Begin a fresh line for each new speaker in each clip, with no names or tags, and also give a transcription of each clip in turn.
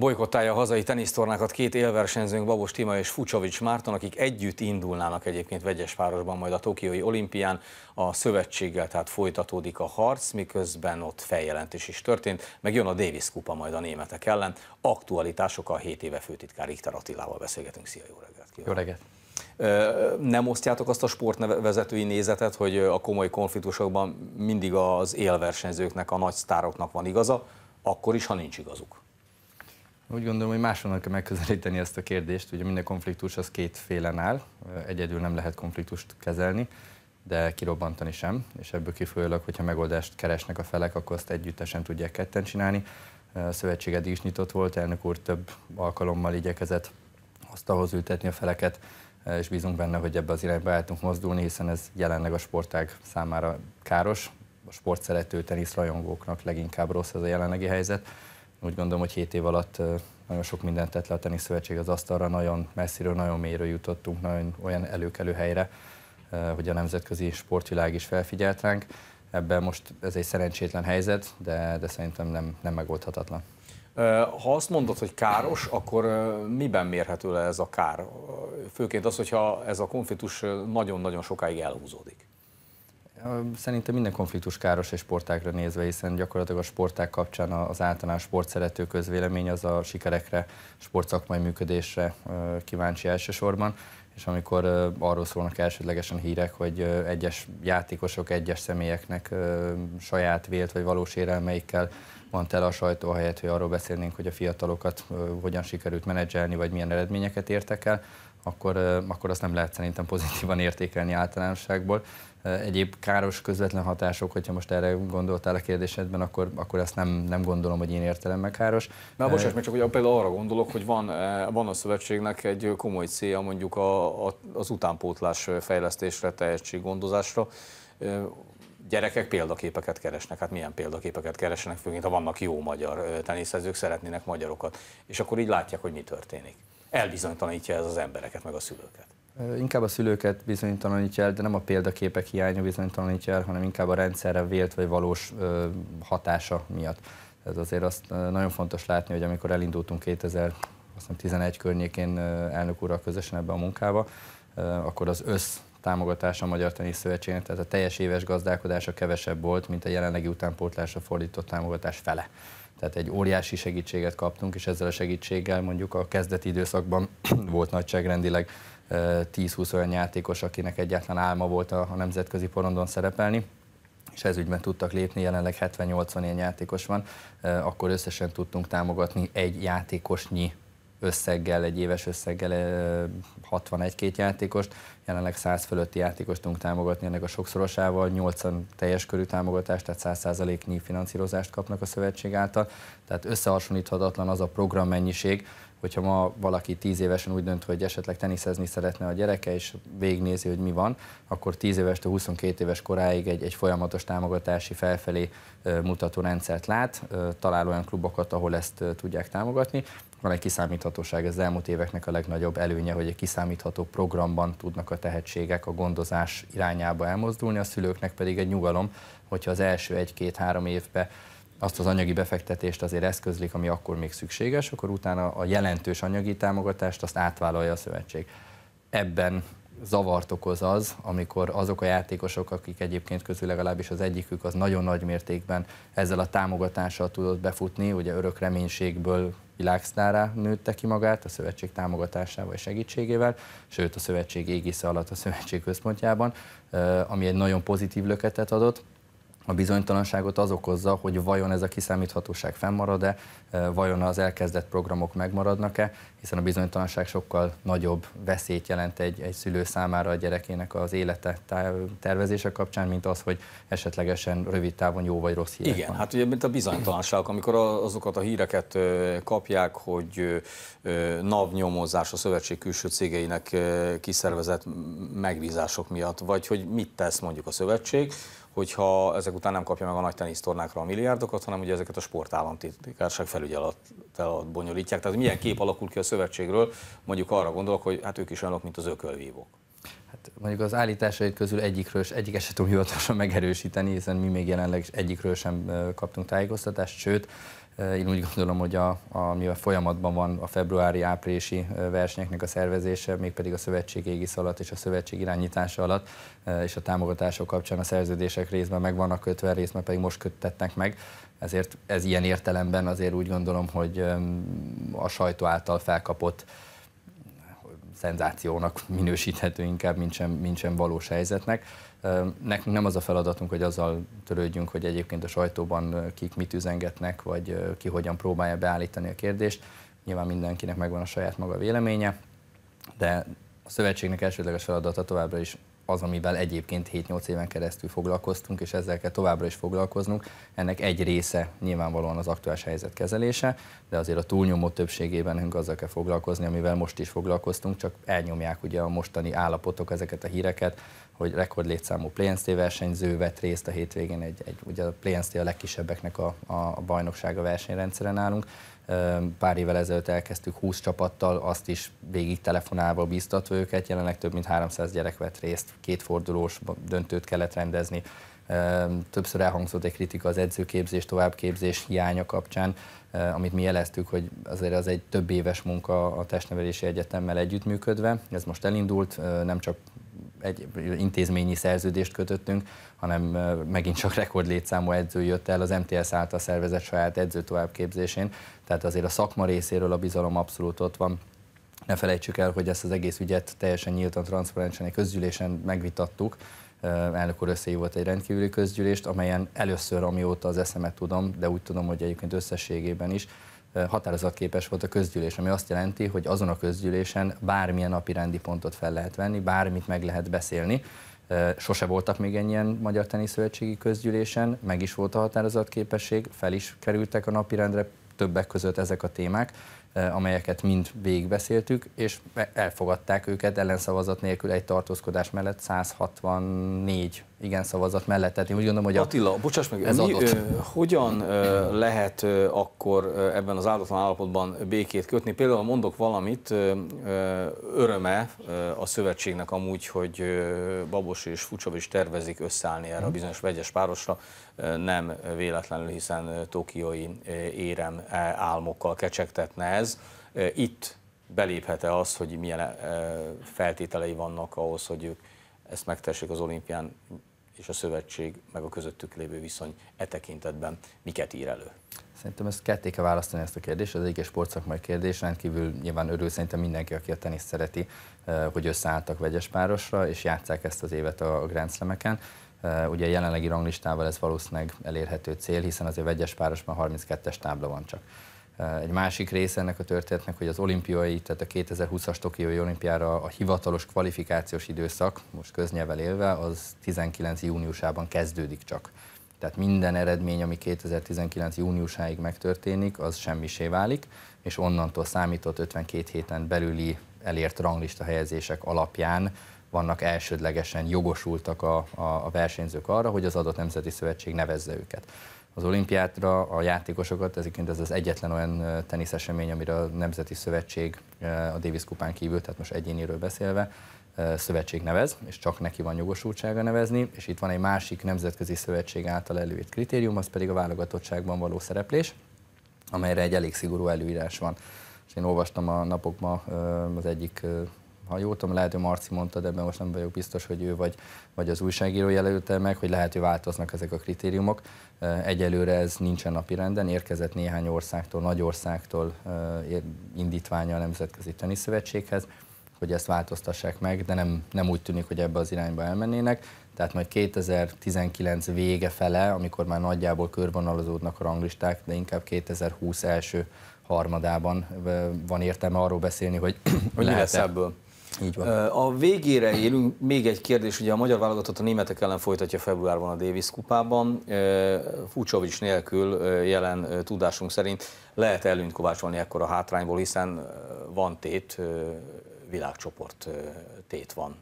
Bolykottálja a hazai tenisztornákat két élversenyzőnk Babos Tima és Fucsovics Márton, akik együtt indulnának egyébként vegyes párosban majd a Tokiói olimpián. A szövetséggel tehát folytatódik a harc, miközben ott feljelentés is történt, meg jön a Davis kupa majd a németek ellen. Aktualitások a 7 éve főtitkár Richter Attilával beszélgetünk. Szia, jó reggelt! Kívánok. Jó reggelt! Nem osztjátok azt a sportvezetői nézetet, hogy a komoly konfliktusokban mindig az élversenyzőknek, a nagy sztároknak van igaza, akkor is, ha nincs igazuk.
Úgy gondolom, hogy máshonnan kell megközelíteni ezt a kérdést. Ugye minden konfliktus az két félen áll, egyedül nem lehet konfliktust kezelni, de kirobbantani sem, és ebből kifolyólag, hogyha megoldást keresnek a felek, akkor azt együttesen tudják ketten csinálni. A szövetség eddig is nyitott volt, elnök úr több alkalommal igyekezett ahhoz ültetni a feleket, és bízunk benne, hogy ebbe az irányba el tudunk mozdulni, hiszen ez jelenleg a sportág számára káros, a sportszerető teniszrajongóknak leginkább rossz ez a jelenlegi helyzet úgy gondolom, hogy 7 év alatt nagyon sok mindent tett le a teniszszövetség az asztalra, nagyon messziről, nagyon mélyről jutottunk, nagyon olyan előkelő helyre, hogy a nemzetközi sportvilág is felfigyelt ránk. Ebben most ez egy szerencsétlen helyzet, de, de szerintem nem, nem megoldhatatlan.
Ha azt mondod, hogy káros, akkor miben mérhető le ez a kár? Főként az, hogyha ez a konfliktus nagyon-nagyon sokáig elhúzódik.
Szerintem minden konfliktus káros egy sportákra nézve, hiszen gyakorlatilag a sporták kapcsán az általános sportszerető közvélemény az a sikerekre, sportszakmai működésre kíváncsi elsősorban, és amikor arról szólnak elsődlegesen hírek, hogy egyes játékosok, egyes személyeknek saját vélt vagy valós érelmeikkel van tele a sajtó, ahelyett, hogy arról beszélnénk, hogy a fiatalokat hogyan sikerült menedzselni, vagy milyen eredményeket értek el, akkor, akkor azt nem lehet szerintem pozitívan értékelni általánosságból. Egyéb káros közvetlen hatások, hogyha most erre gondoltál a kérdésedben, akkor, akkor ezt nem, nem gondolom, hogy én meg káros. Na, bocsáss meg,
csak hogy például arra gondolok, hogy van, van a szövetségnek egy komoly célja mondjuk a, a, az utánpótlás fejlesztésre, tehetséggondozásra gyerekek példaképeket keresnek. Hát milyen példaképeket keresnek, főként ha vannak jó magyar teniszezők, szeretnének magyarokat. És akkor így látják, hogy mi történik. Elbizonytalanítja ez az embereket, meg a szülőket.
Inkább a szülőket bizonytalanítja el, de nem a példaképek hiánya bizonytalanítja el, hanem inkább a rendszerre vélt vagy valós hatása miatt. Ez azért azt nagyon fontos látni, hogy amikor elindultunk 2011 környékén elnök úrral közösen ebbe a munkába, akkor az össz támogatása a Magyar Tenisz Szövetségnek, tehát a teljes éves gazdálkodása kevesebb volt, mint a jelenlegi utánpótlásra fordított támogatás fele. Tehát egy óriási segítséget kaptunk, és ezzel a segítséggel mondjuk a kezdeti időszakban volt nagyságrendileg 10-20 olyan játékos, akinek egyáltalán álma volt a, a nemzetközi porondon szerepelni és ez ügyben tudtak lépni, jelenleg 70-80 ilyen játékos van, akkor összesen tudtunk támogatni egy játékosnyi összeggel, egy éves összeggel 61-2 játékost, jelenleg 100 fölötti játékost tudunk támogatni ennek a sokszorosával, 80 teljes körű támogatást, tehát 100%-nyi finanszírozást kapnak a szövetség által, tehát összehasonlíthatatlan az a programmennyiség, hogyha ma valaki tíz évesen úgy dönt, hogy esetleg teniszezni szeretne a gyereke, és végignézi, hogy mi van, akkor 10 évestől 22 éves koráig egy, egy folyamatos támogatási felfelé mutató rendszert lát, talál olyan klubokat, ahol ezt tudják támogatni. Van egy kiszámíthatóság, ez az elmúlt éveknek a legnagyobb előnye, hogy egy kiszámítható programban tudnak a tehetségek a gondozás irányába elmozdulni, a szülőknek pedig egy nyugalom, hogyha az első egy-két-három évben azt az anyagi befektetést azért eszközlik, ami akkor még szükséges, akkor utána a jelentős anyagi támogatást azt átvállalja a szövetség. Ebben zavart okoz az, amikor azok a játékosok, akik egyébként közül legalábbis az egyikük az nagyon nagy mértékben ezzel a támogatással tudott befutni, ugye örök reménységből világsztárá nőtte ki magát a szövetség támogatásával és segítségével, sőt a szövetség égisze alatt a szövetség központjában, ami egy nagyon pozitív löketet adott. A bizonytalanságot az okozza, hogy vajon ez a kiszámíthatóság fennmarad-e, e, vajon az elkezdett programok megmaradnak-e, hiszen a bizonytalanság sokkal nagyobb veszélyt jelent egy, egy szülő számára a gyerekének az élete tervezése kapcsán, mint az, hogy esetlegesen rövid távon jó vagy rossz hírek Igen, van.
hát ugye mint a bizonytalanság, amikor azokat a híreket kapják, hogy NAV nyomozás a szövetség külső cégeinek kiszervezett megbízások miatt, vagy hogy mit tesz mondjuk a szövetség, hogyha ezek után nem kapja meg a nagy tenisztornákra a milliárdokat, hanem ugye ezeket a sportállamtitkárság felügyelet alatt bonyolítják. Tehát milyen kép alakul ki a szövetségről, mondjuk arra gondolok, hogy hát ők is olyanok, mint az ökölvívók.
Hát mondjuk az állításait közül egyikről, egyiket sem tudom hivatalosan megerősíteni, hiszen mi még jelenleg egyikről sem kaptunk tájékoztatást, sőt, én úgy gondolom, hogy a, a, mivel folyamatban van a februári-áprilisi versenyeknek a szervezése, mégpedig a szövetség égisz alatt és a szövetség irányítása alatt, és a támogatások kapcsán a szerződések részben meg vannak kötve, részben pedig most köttetnek meg, ezért ez ilyen értelemben azért úgy gondolom, hogy a sajtó által felkapott szenzációnak minősíthető inkább, mint sem, mint sem valós helyzetnek. Nekünk nem az a feladatunk, hogy azzal törődjünk, hogy egyébként a sajtóban kik mit üzengetnek, vagy ki hogyan próbálja beállítani a kérdést. Nyilván mindenkinek megvan a saját maga véleménye, de a szövetségnek elsődleges feladata továbbra is az, amivel egyébként 7-8 éven keresztül foglalkoztunk, és ezzel kell továbbra is foglalkoznunk. Ennek egy része nyilvánvalóan az aktuális helyzet kezelése, de azért a túlnyomó többségében nekünk azzal kell foglalkozni, amivel most is foglalkoztunk, csak elnyomják ugye a mostani állapotok ezeket a híreket, hogy rekordlétszámú PNC versenyző vett részt a hétvégén, egy, egy ugye a PNC a legkisebbeknek a, a, bajnoksága versenyrendszeren állunk, Pár évvel ezelőtt elkezdtük 20 csapattal, azt is végig telefonálva bíztatva őket, jelenleg több mint 300 gyerek vett részt kétfordulós döntőt kellett rendezni. Többször elhangzott egy kritika az edzőképzés, továbbképzés hiánya kapcsán, amit mi jeleztük, hogy azért az egy több éves munka a testnevelési egyetemmel együttműködve. Ez most elindult, nem csak egy intézményi szerződést kötöttünk, hanem megint csak rekordlétszámú edző jött el az MTS által szervezett saját edző továbbképzésén, tehát azért a szakma részéről a bizalom abszolút ott van. Ne felejtsük el, hogy ezt az egész ügyet teljesen nyíltan, transzparensen egy közgyűlésen megvitattuk. Elnök úr volt egy rendkívüli közgyűlést, amelyen először, amióta az eszemet tudom, de úgy tudom, hogy egyébként összességében is, határozatképes volt a közgyűlés, ami azt jelenti, hogy azon a közgyűlésen bármilyen napi rendi pontot fel lehet venni, bármit meg lehet beszélni. Sose voltak még ennyien Magyar Teniszövetségi közgyűlésen, meg is volt a határozatképesség, fel is kerültek a napirendre többek között ezek a témák amelyeket mind végigbeszéltük, és elfogadták őket ellenszavazat nélkül egy tartózkodás mellett 164 igen szavazat mellett. Tehát én úgy gondolom, hogy a, Attila, bocsáss meg, ez mi, adott. Ö,
hogyan ö, lehet ö, akkor ö, ebben az áldatlan állapotban békét kötni? Például mondok valamit, ö, ö, öröme ö, a szövetségnek amúgy, hogy ö, Babos és Fucsov is tervezik összeállni erre a mhm. bizonyos vegyes párosra, ö, nem véletlenül, hiszen tokiói érem álmokkal kecsegtetne ez. Itt beléphet-e az, hogy milyen feltételei vannak ahhoz, hogy ők ezt megtessék az olimpián és a szövetség, meg a közöttük lévő viszony e tekintetben miket ír elő?
Szerintem ezt ketté kell választani ezt a kérdést, az egyik egy sportszakmai kérdés, rendkívül nyilván örül szerintem mindenki, aki a teniszt szereti, eh, hogy összeálltak vegyes párosra, és játszák ezt az évet a Grand eh, Ugye a jelenlegi ranglistával ez valószínűleg elérhető cél, hiszen azért vegyes párosban 32-es tábla van csak. Eh, egy másik része ennek a történetnek, hogy az olimpiai, tehát a 2020-as Tokiói olimpiára a hivatalos kvalifikációs időszak, most köznyelvel élve, az 19 júniusában kezdődik csak. Tehát minden eredmény, ami 2019 júniusáig megtörténik, az semmisé válik, és onnantól számított 52 héten belüli elért ranglista helyezések alapján vannak elsődlegesen jogosultak a, a, a versenyzők arra, hogy az adott nemzeti szövetség nevezze őket az olimpiátra a játékosokat, ezként ez az egyetlen olyan teniszesemény, amire a Nemzeti Szövetség a Davis kupán kívül, tehát most egyéniről beszélve, szövetség nevez, és csak neki van jogosultsága nevezni, és itt van egy másik nemzetközi szövetség által előírt kritérium, az pedig a válogatottságban való szereplés, amelyre egy elég szigorú előírás van. És én olvastam a napokban az egyik ha jól tudom, lehet, hogy Marci mondta, de ebben most nem vagyok biztos, hogy ő vagy, vagy az újságíró jelölte meg, hogy lehet, hogy változnak ezek a kritériumok. Egyelőre ez nincsen napirenden, érkezett néhány országtól, nagy országtól indítványa a Nemzetközi Teniszszövetséghez, hogy ezt változtassák meg, de nem, nem úgy tűnik, hogy ebbe az irányba elmennének. Tehát majd 2019 vége fele, amikor már nagyjából körvonalazódnak a ranglisták, de inkább 2020 első harmadában van értelme arról beszélni, hogy, hogy lehet -e, ebből? Így van.
A végére élünk. Még egy kérdés, ugye a magyar válogatott a németek ellen folytatja februárban a Davis kupában. Fucsovics nélkül jelen tudásunk szerint lehet előnyt kovácsolni
ekkor a hátrányból, hiszen van tét, világcsoport tét van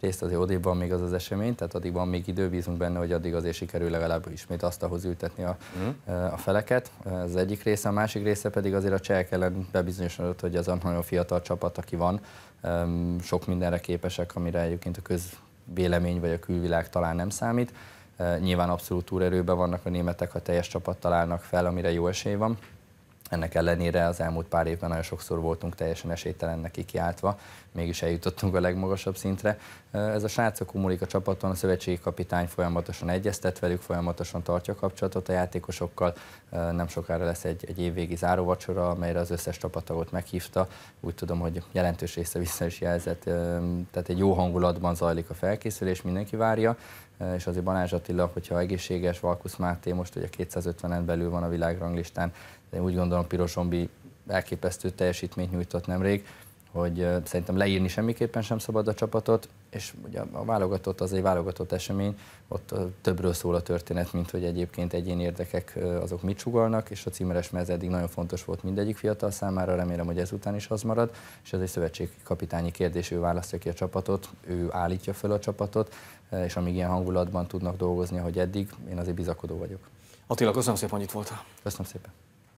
részt azért van még az az esemény, tehát addig van még idő, bízunk benne, hogy addig azért sikerül legalább ismét ahhoz ültetni a, mm. a feleket. Ez az egyik része, a másik része pedig azért a csehek ellen bebizonyosodott, hogy az a nagyon fiatal csapat, aki van, sok mindenre képesek, amire egyébként a közvélemény vagy a külvilág talán nem számít. Nyilván abszolút túlerőben vannak a németek, ha teljes csapat találnak fel, amire jó esély van. Ennek ellenére az elmúlt pár évben nagyon sokszor voltunk teljesen esélytelennek kikiáltva, mégis eljutottunk a legmagasabb szintre. Ez a srácok múlik a csapaton, a szövetségi kapitány folyamatosan egyeztet velük, folyamatosan tartja kapcsolatot a játékosokkal. Nem sokára lesz egy, egy évvégi záróvacsora, amelyre az összes csapatot meghívta. Úgy tudom, hogy jelentős része vissza is jelzett, tehát egy jó hangulatban zajlik a felkészülés, mindenki várja. Eh, és azért Balázs Attila, hogyha egészséges, Valkusz Máté most ugye 250-en belül van a világranglistán, de én úgy gondolom Pirosombi elképesztő teljesítményt nyújtott nemrég, hogy eh, szerintem leírni semmiképpen sem szabad a csapatot, és ugye a válogatott az egy válogatott esemény, ott többről szól a történet, mint hogy egyébként egyén érdekek azok mit sugalnak, és a címeres mez eddig nagyon fontos volt mindegyik fiatal számára, remélem, hogy ezután is az marad, és ez egy szövetségkapitányi kérdés, ő választja ki a csapatot, ő állítja föl a csapatot, és amíg ilyen hangulatban tudnak dolgozni, ahogy eddig, én azért bizakodó vagyok.
Attila, köszönöm szépen, hogy itt voltál.
Köszönöm szépen.